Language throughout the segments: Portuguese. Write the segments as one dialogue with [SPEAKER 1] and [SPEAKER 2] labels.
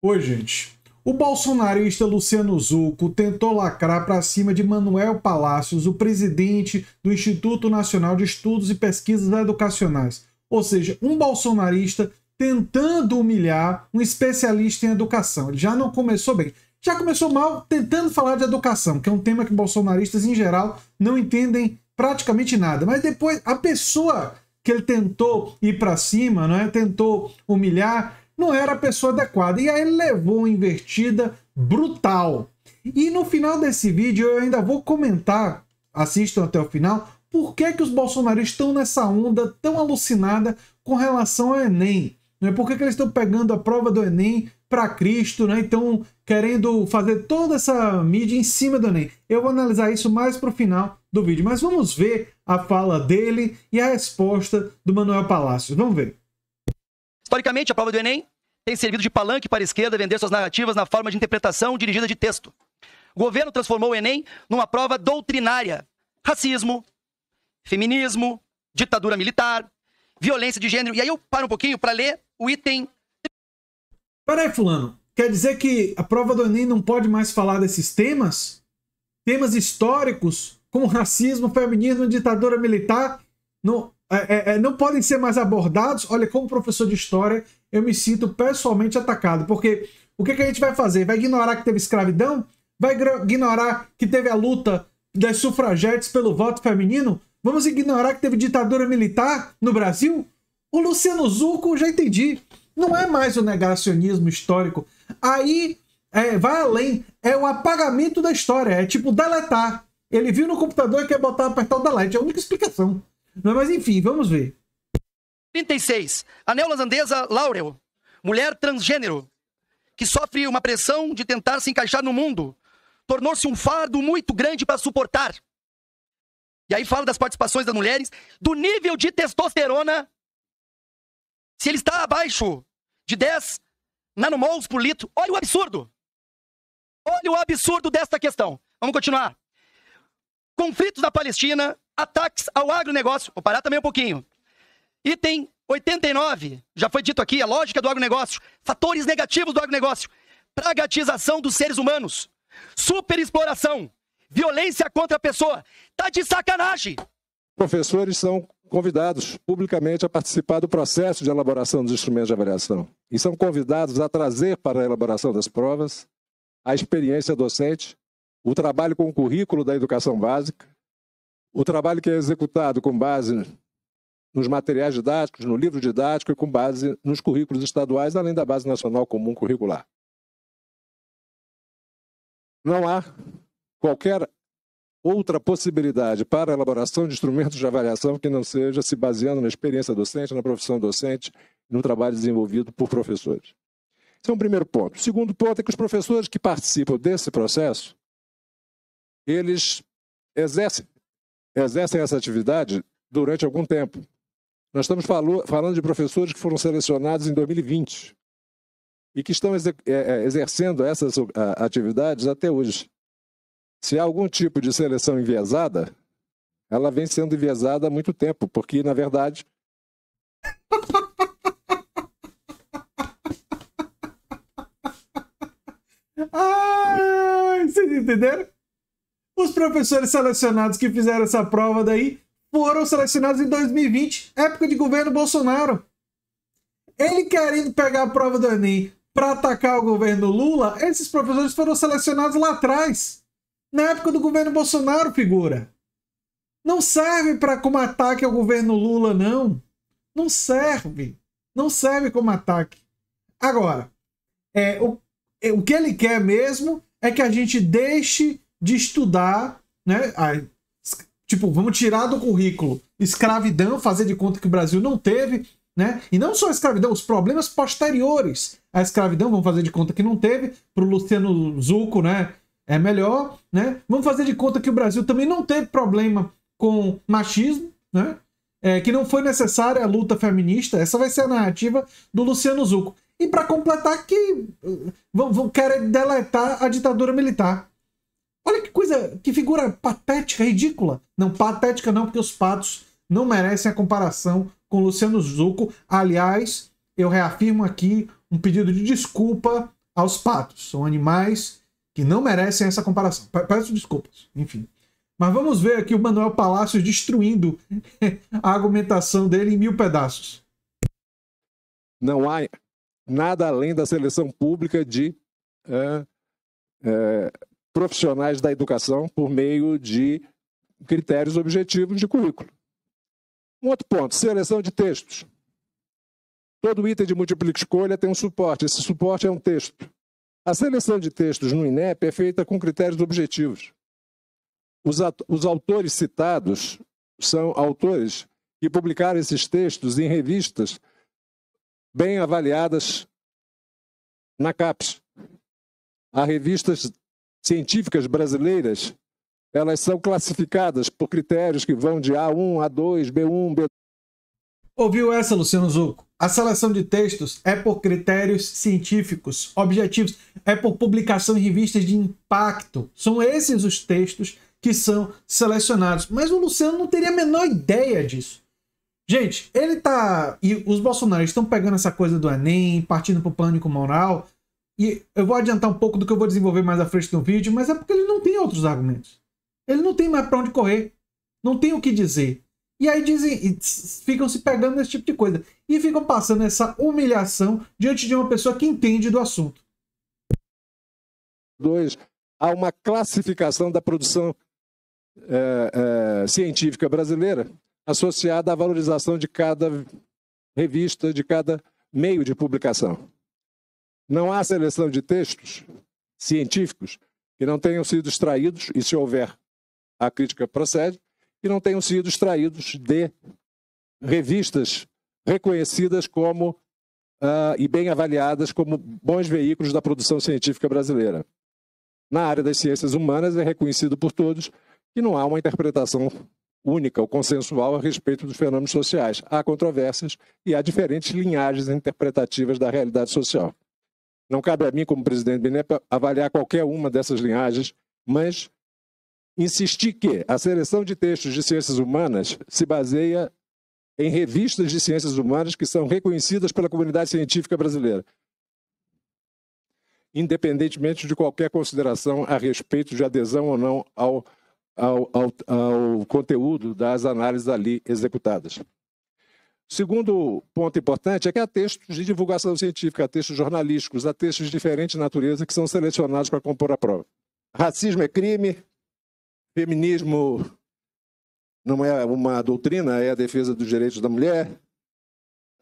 [SPEAKER 1] Oi, gente. O bolsonarista Luciano Zucco tentou lacrar para cima de Manuel Palacios, o presidente do Instituto Nacional de Estudos e Pesquisas Educacionais. Ou seja, um bolsonarista tentando humilhar um especialista em educação. Ele já não começou bem. Já começou mal tentando falar de educação, que é um tema que bolsonaristas em geral não entendem praticamente nada. Mas depois a pessoa que ele tentou ir para cima, não é? Tentou humilhar, não era a pessoa adequada. E aí ele levou uma invertida brutal. E no final desse vídeo eu ainda vou comentar, assistam até o final, por que, que os bolsonaristas estão nessa onda tão alucinada com relação ao Enem. Né? Por que, que eles estão pegando a prova do Enem para Cristo, né? Então, querendo fazer toda essa mídia em cima do Enem. Eu vou analisar isso mais para o final do vídeo, mas vamos ver a fala dele e a resposta do Manuel Palácio. Vamos ver.
[SPEAKER 2] Historicamente, a prova do Enem tem servido de palanque para a esquerda vender suas narrativas na forma de interpretação dirigida de texto. O governo transformou o Enem numa prova doutrinária. Racismo, feminismo, ditadura militar, violência de gênero. E aí eu paro um pouquinho para ler o item. Peraí, Fulano.
[SPEAKER 1] Quer dizer que a prova do Enem não pode mais falar desses temas? Temas históricos, como racismo, feminismo, ditadura militar? no é, é, é, não podem ser mais abordados. Olha, como professor de história, eu me sinto pessoalmente atacado, porque o que, que a gente vai fazer? Vai ignorar que teve escravidão? Vai ignorar que teve a luta das sufragetes pelo voto feminino? Vamos ignorar que teve ditadura militar no Brasil? O Luciano Zucco, já entendi. Não é mais o negacionismo histórico. Aí é, vai além. É o apagamento da história. É tipo deletar. Ele viu no computador que ia botar apertar o delete. É a única explicação. Mas enfim,
[SPEAKER 2] vamos ver. 36. A neozelandesa Laurel, mulher transgênero, que sofre uma pressão de tentar se encaixar no mundo, tornou-se um fardo muito grande para suportar. E aí fala das participações das mulheres, do nível de testosterona. Se ele está abaixo de 10 nanomols por litro, olha o absurdo. Olha o absurdo desta questão. Vamos continuar. Conflitos na Palestina ataques ao agronegócio. Vou parar também um pouquinho. Item 89, já foi dito aqui, a lógica do agronegócio, fatores negativos do agronegócio, pragatização dos seres humanos, superexploração, violência contra a pessoa. Tá de sacanagem!
[SPEAKER 3] Professores são convidados publicamente a participar do processo de elaboração dos instrumentos de avaliação e são convidados a trazer para a elaboração das provas a experiência docente, o trabalho com o currículo da educação básica, o trabalho que é executado com base nos materiais didáticos, no livro didático e com base nos currículos estaduais, além da Base Nacional Comum Curricular. Não há qualquer outra possibilidade para a elaboração de instrumentos de avaliação que não seja se baseando na experiência docente, na profissão docente, no trabalho desenvolvido por professores. Esse é um primeiro ponto. O segundo ponto é que os professores que participam desse processo, eles exercem exercem essa atividade durante algum tempo. Nós estamos falando de professores que foram selecionados em 2020 e que estão é, é, exercendo essas atividades até hoje. Se há algum tipo de seleção enviesada, ela vem sendo enviesada há muito tempo, porque, na verdade.
[SPEAKER 1] Ai, vocês entenderam? Os professores selecionados que fizeram essa prova daí foram selecionados em 2020, época de governo Bolsonaro. Ele querendo pegar a prova do Enem para atacar o governo Lula, esses professores foram selecionados lá atrás, na época do governo Bolsonaro, figura. Não serve para como ataque ao governo Lula, não. Não serve. Não serve como ataque. Agora, é, o, é, o que ele quer mesmo é que a gente deixe de estudar, né? A, tipo, vamos tirar do currículo escravidão, fazer de conta que o Brasil não teve, né? E não só a escravidão, os problemas posteriores à escravidão, vamos fazer de conta que não teve, para o Luciano Zuco, né? É melhor, né? Vamos fazer de conta que o Brasil também não teve problema com machismo, né? É, que não foi necessária a luta feminista. Essa vai ser a narrativa do Luciano Zuco. E para completar que vão, vão querer é deletar a ditadura militar. Olha que coisa, que figura patética, ridícula. Não, patética não, porque os patos não merecem a comparação com Luciano Zucco. Aliás, eu reafirmo aqui um pedido de desculpa aos patos. São animais que não merecem essa comparação. Peço desculpas, enfim. Mas vamos ver aqui o Manuel Palácios destruindo a argumentação
[SPEAKER 3] dele em mil pedaços. Não há nada além da seleção pública de eh, eh, profissionais da educação por meio de critérios objetivos de currículo. Um outro ponto, seleção de textos. Todo item de múltipla escolha tem um suporte, esse suporte é um texto. A seleção de textos no INEP é feita com critérios objetivos. Os, os autores citados são autores que publicaram esses textos em revistas bem avaliadas na CAPES. Há revistas científicas brasileiras, elas são classificadas por critérios que vão de A1, A2, B1, B2.
[SPEAKER 1] Ouviu essa, Luciano Zucco? A seleção de textos é por critérios científicos, objetivos, é por publicação em revistas de impacto. São esses os textos que são selecionados. Mas o Luciano não teria a menor ideia disso. Gente, ele tá. E os bolsonaristas estão pegando essa coisa do Enem, partindo para o pânico moral, e eu vou adiantar um pouco do que eu vou desenvolver mais à frente no vídeo, mas é porque ele não tem outros argumentos. Ele não tem mais para onde correr. Não tem o que dizer. E aí dizem, ficam se pegando nesse tipo de coisa. E ficam passando essa humilhação diante de uma pessoa que entende
[SPEAKER 3] do assunto. Dois, há uma classificação da produção é, é, científica brasileira associada à valorização de cada revista, de cada meio de publicação. Não há seleção de textos científicos que não tenham sido extraídos, e se houver, a crítica procede, que não tenham sido extraídos de revistas reconhecidas como uh, e bem avaliadas como bons veículos da produção científica brasileira. Na área das ciências humanas é reconhecido por todos que não há uma interpretação única ou consensual a respeito dos fenômenos sociais. Há controvérsias e há diferentes linhagens interpretativas da realidade social. Não cabe a mim, como presidente do INEP, avaliar qualquer uma dessas linhagens, mas insistir que a seleção de textos de ciências humanas se baseia em revistas de ciências humanas que são reconhecidas pela comunidade científica brasileira, independentemente de qualquer consideração a respeito de adesão ou não ao, ao, ao, ao conteúdo das análises ali executadas. Segundo ponto importante é que há textos de divulgação científica, há textos jornalísticos, há textos de diferente natureza que são selecionados para compor a prova. Racismo é crime, feminismo não é uma doutrina, é a defesa dos direitos da mulher.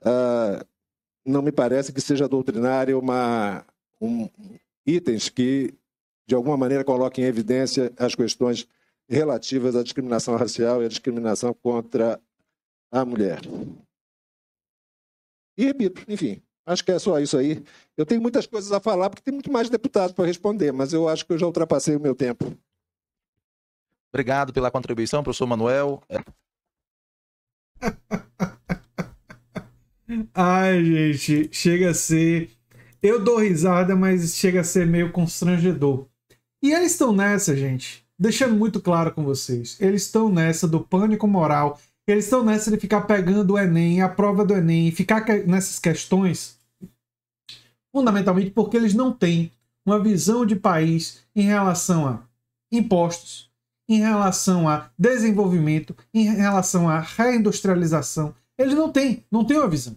[SPEAKER 3] Ah, não me parece que seja doutrinária uma, um, itens que, de alguma maneira, coloquem em evidência as questões relativas à discriminação racial e à discriminação contra a mulher. E repito, enfim, acho que é só isso aí. Eu tenho muitas coisas a falar, porque tem muito mais deputados para responder, mas eu acho que eu já ultrapassei o meu tempo. Obrigado pela contribuição, professor Manuel. É.
[SPEAKER 1] Ai, gente, chega a ser. Eu dou risada, mas chega a ser meio constrangedor. E eles estão nessa, gente. Deixando muito claro com vocês, eles estão nessa do pânico moral eles estão nessa de ficar pegando o Enem, a prova do Enem, ficar nessas questões, fundamentalmente porque eles não têm uma visão de país em relação a impostos, em relação a desenvolvimento, em relação à reindustrialização. Eles não têm, não têm uma visão.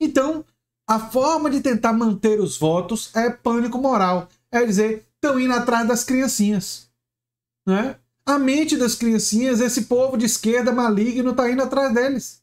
[SPEAKER 1] Então, a forma de tentar manter os votos é pânico moral. É dizer, estão indo atrás das criancinhas. Né? A mente das criancinhas, esse povo de esquerda maligno está indo atrás deles.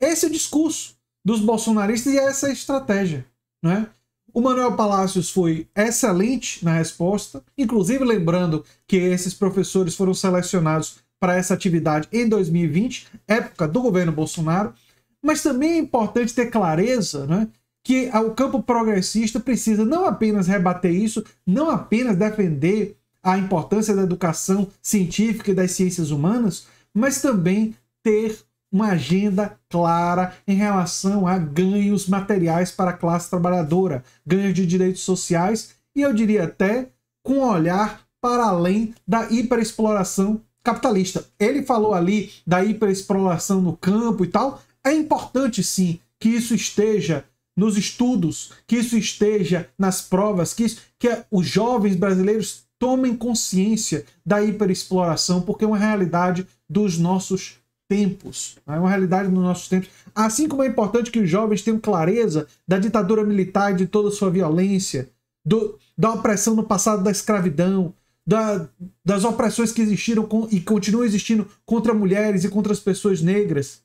[SPEAKER 1] Esse é o discurso dos bolsonaristas e é essa é a estratégia. Né? O Manuel Palacios foi excelente na resposta, inclusive lembrando que esses professores foram selecionados para essa atividade em 2020, época do governo Bolsonaro. Mas também é importante ter clareza né, que o campo progressista precisa não apenas rebater isso, não apenas defender a importância da educação científica e das ciências humanas, mas também ter uma agenda clara em relação a ganhos materiais para a classe trabalhadora, ganhos de direitos sociais e eu diria até com um olhar para além da hiperexploração capitalista. Ele falou ali da hiperexploração no campo e tal. É importante sim que isso esteja nos estudos, que isso esteja nas provas, que, isso, que os jovens brasileiros tomem consciência da hiperexploração, porque é uma realidade dos nossos tempos. Né? É uma realidade dos nossos tempos. Assim como é importante que os jovens tenham clareza da ditadura militar e de toda a sua violência, do, da opressão no passado da escravidão, da, das opressões que existiram com, e continuam existindo contra mulheres e contra as pessoas negras.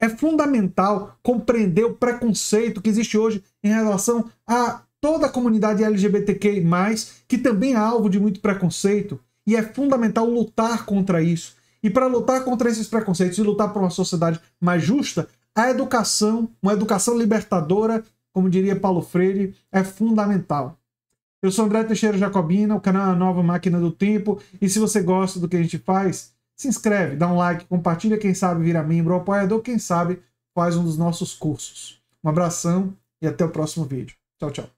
[SPEAKER 1] É fundamental compreender o preconceito que existe hoje em relação a toda a comunidade LGBTQ+, que também é alvo de muito preconceito, e é fundamental lutar contra isso. E para lutar contra esses preconceitos e lutar por uma sociedade mais justa, a educação, uma educação libertadora, como diria Paulo Freire, é fundamental. Eu sou André Teixeira Jacobina, o canal é a Nova Máquina do Tempo, e se você gosta do que a gente faz, se inscreve, dá um like, compartilha, quem sabe vira membro ou apoiador, quem sabe
[SPEAKER 2] faz um dos nossos cursos. Um abração e até o próximo vídeo. Tchau, tchau.